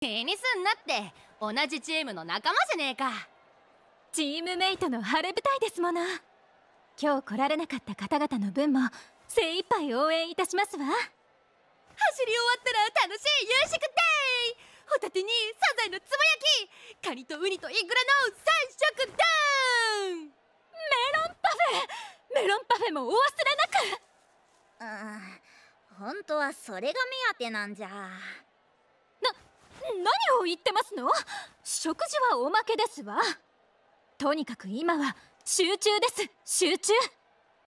気にすんなって同じチームの仲間じゃねえかチームメイトの晴れ舞台ですもの今日来られなかった方々の分も精一杯応援いたしますわ走り終わったら楽しい夕食デイホタテにサザエのつぼ焼きカニとウニとイクラの3色ダンメロンパフェメロンパフェもお忘れなくうん本当はそれが目当てなんじゃを言ってますの食事はおまけですわとにかく今は集中です集中